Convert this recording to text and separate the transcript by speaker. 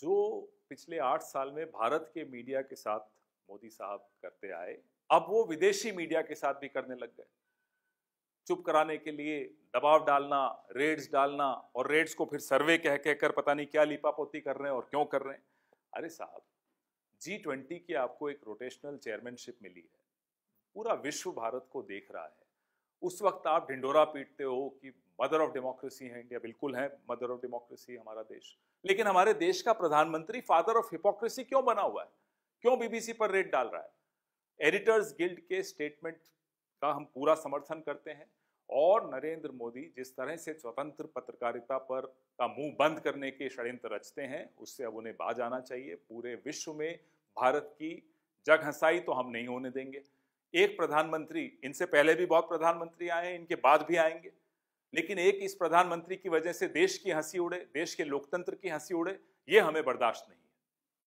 Speaker 1: जो पिछले आठ साल में भारत के मीडिया के साथ मोदी साहब करते आए अब वो विदेशी मीडिया के साथ भी करने लग गए चुप कराने के लिए दबाव डालना रेड्स डालना और रेड्स को फिर सर्वे कह कहकर पता नहीं क्या लिपापोती कर रहे हैं और क्यों कर रहे हैं अरे साहब जी ट्वेंटी की आपको एक रोटेशनल चेयरमैनशिप मिली है पूरा विश्व भारत को देख रहा है उस वक्त आप ढिंडोरा पीटते हो कि मदर ऑफ डेमोक्रेसी है इंडिया बिल्कुल है मदर ऑफ डेमोक्रेसी हमारा देश लेकिन हमारे देश का प्रधानमंत्री फादर ऑफ हिपोक्रेसी क्यों बना हुआ है क्यों बीबीसी पर रेट डाल रहा है एडिटर्स गिल्ड के स्टेटमेंट का हम पूरा समर्थन करते हैं और नरेंद्र मोदी जिस तरह से स्वतंत्र पत्रकारिता पर का मुंह बंद करने के षड्यंत्र रचते हैं उससे अब उन्हें बाज आना चाहिए पूरे विश्व में भारत की हंसाई तो हम नहीं होने देंगे एक प्रधानमंत्री इनसे पहले भी बहुत प्रधानमंत्री आए इनके बाद भी आएंगे लेकिन एक इस प्रधानमंत्री की वजह से देश की हंसी उड़े देश के लोकतंत्र की हंसी उड़े ये हमें बर्दाश्त नहीं